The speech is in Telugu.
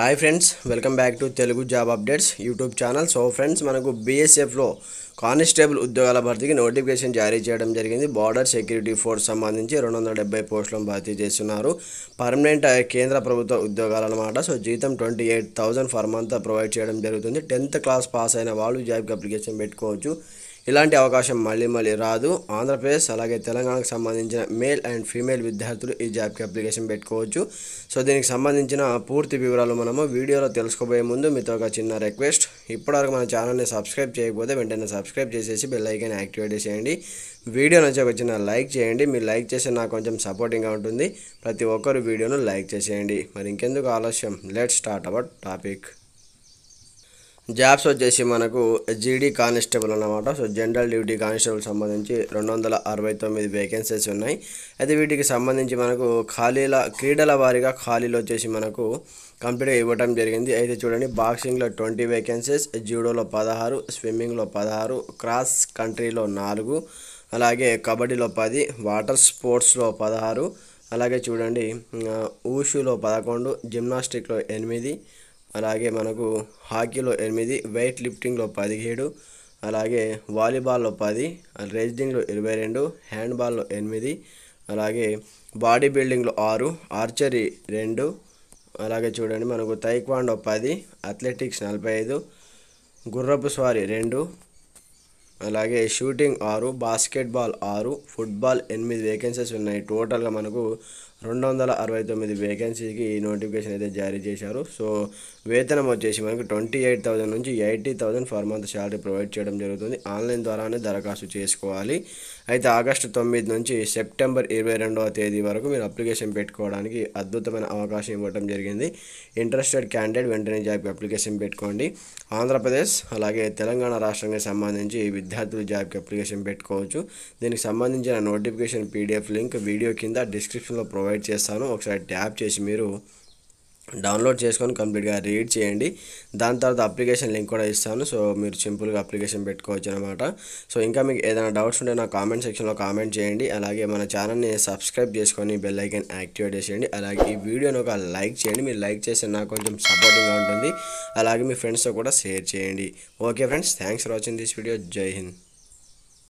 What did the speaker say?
hi friends welcome back to Telugu job updates YouTube channel so friends మనకు బీఎస్ఎఫ్లో కానిస్టేబుల్ ఉద్యోగాల భర్తీకి నోటిఫికేషన్ జారీ చేయడం జరిగింది బార్డర్ సెక్యూరిటీ ఫోర్స్ సంబంధించి రెండు వందల డెబ్బై పోస్టులను భర్తీ చేస్తున్నారు పర్మనెంట్ uh, కేంద్ర ప్రభుత్వ ఉద్యోగాలు అనమాట సో జీతం twenty eight thousand per month provide చేయడం జరుగుతుంది టెన్త్ క్లాస్ పాస్ అయిన వాళ్ళు జాబ్కి అప్లికేషన్ పెట్టుకోవచ్చు ఇలాంటి అవకాశం మళ్ళీ మళ్ళీ రాదు ఆంధ్రప్రదేశ్ అలాగే తెలంగాణకు సంబంధించిన మేల్ అండ్ ఫీమేల్ విద్యార్థులు ఈ జాబ్కి అప్లికేషన్ పెట్టుకోవచ్చు సో దీనికి సంబంధించిన పూర్తి వివరాలు మనము వీడియోలో తెలుసుకోబోయే ముందు మీతో ఒక చిన్న రిక్వెస్ట్ ఇప్పటివరకు మన ఛానల్ని సబ్స్క్రైబ్ చేయకపోతే వెంటనే సబ్స్క్రైబ్ చేసేసి బెల్ ఐకాన్ యాక్టివేట్ చేసేయండి వీడియో నుంచి ఒక చిన్న లైక్ చేయండి మీరు లైక్ చేస్తే నాకు కొంచెం సపోర్టింగ్గా ఉంటుంది ప్రతి ఒక్కరు వీడియోను లైక్ చేసేయండి మరి ఇంకెందుకు ఆలస్యం let start our topic jobs వచ్చేసి మనకు జీడి కానిస్టేబుల్ అనమాట సో జనరల్ డ్యూటీ కానిస్టేబుల్ సంబంధించి రెండు వందల అరవై తొమ్మిది వేకెన్సీస్ ఉన్నాయి అయితే వీటికి సంబంధించి మనకు ఖాళీల క్రీడల వారీగా ఖాళీలు వచ్చేసి మనకు కంప్లీట్గా ఇవ్వటం జరిగింది అయితే చూడండి బాక్సింగ్లో ట్వంటీ వేకెన్సీస్ జూడోలో పదహారు స్విమ్మింగ్లో పదహారు క్రాస్ కంట్రీలో నాలుగు అలాగే కబడ్డీలో పది వాటర్ స్పోర్ట్స్లో పదహారు అలాగే చూడండి ఊషులో పదకొండు జిమ్నాస్టిక్లో ఎనిమిది అలాగే మనకు హాకీలో ఎనిమిది వెయిట్ లిఫ్టింగ్లో పదిహేడు అలాగే వాలీబాల్లో పది రేస్లింగ్లో ఇరవై రెండు హ్యాండ్బాల్లో ఎనిమిది అలాగే బాడీ బిల్డింగ్లో ఆరు ఆర్చరీ రెండు అలాగే చూడండి మనకు తైక్వాండో పది అథ్లెటిక్స్ నలభై ఐదు గుర్రపు స్వారీ రెండు అలాగే షూటింగ్ ఆరు బాస్కెట్బాల్ ఆరు ఫుట్బాల్ ఎనిమిది వేకెన్సీస్ ఉన్నాయి టోటల్గా మనకు రెండు వందల అరవై తొమ్మిది వేకెన్సీకి ఈ నోటిఫికేషన్ అయితే జారీ చేశారు సో వేతనం వచ్చేసి మనకు ట్వంటీ ఎయిట్ థౌసండ్ నుంచి eighty thousand for month salary provide చేయడం జరుగుతుంది ఆన్లైన్ ద్వారానే దరఖాస్తు చేసుకోవాలి అయితే ఆగస్టు తొమ్మిది నుంచి సెప్టెంబర్ ఇరవై రెండవ తేదీ వరకు మీరు అప్లికేషన్ పెట్టుకోవడానికి అద్భుతమైన అవకాశం ఇవ్వడం జరిగింది ఇంట్రెస్టెడ్ క్యాండిడేట్ వెంటనే జాబ్ అప్లికేషన్ పెట్టుకోండి ఆంధ్రప్రదేశ్ అలాగే తెలంగాణ రాష్ట్రానికి సంబంధించి విద్యార్థులు జాబ్కి అప్లికేషన్ పెట్టుకోవచ్చు దీనికి సంబంధించిన నోటిఫికేషన్ పీడిఎఫ్ లింక్ వీడియో కింద డిస్క్రిప్షన్లో ప్రొవైడ్ చేస్తాను ఒకసారి ట్యాప్ చేసి మీరు డౌన్లోడ్ చేసుకొని కంప్లీట్గా రీడ్ చేయండి దాని తర్వాత అప్లికేషన్ లింక్ కూడా ఇస్తాను సో మీరు సింపుల్గా అప్లికేషన్ పెట్టుకోవచ్చు అనమాట సో ఇంకా మీకు ఏదైనా డౌట్స్ ఉంటే నా కామెంట్ సెక్షన్లో కామెంట్ చేయండి అలాగే మన ఛానల్ని సబ్స్క్రైబ్ చేసుకొని బెల్ యాక్టివేట్ చేసేయండి అలాగే ఈ వీడియోని ఒక లైక్ చేయండి మీరు లైక్ చేస్తే నాకు కొంచెం సపోర్టింగ్గా ఉంటుంది అలాగే మీ ఫ్రెండ్స్తో కూడా షేర్ చేయండి okay friends thanks for watching this video జై హింద్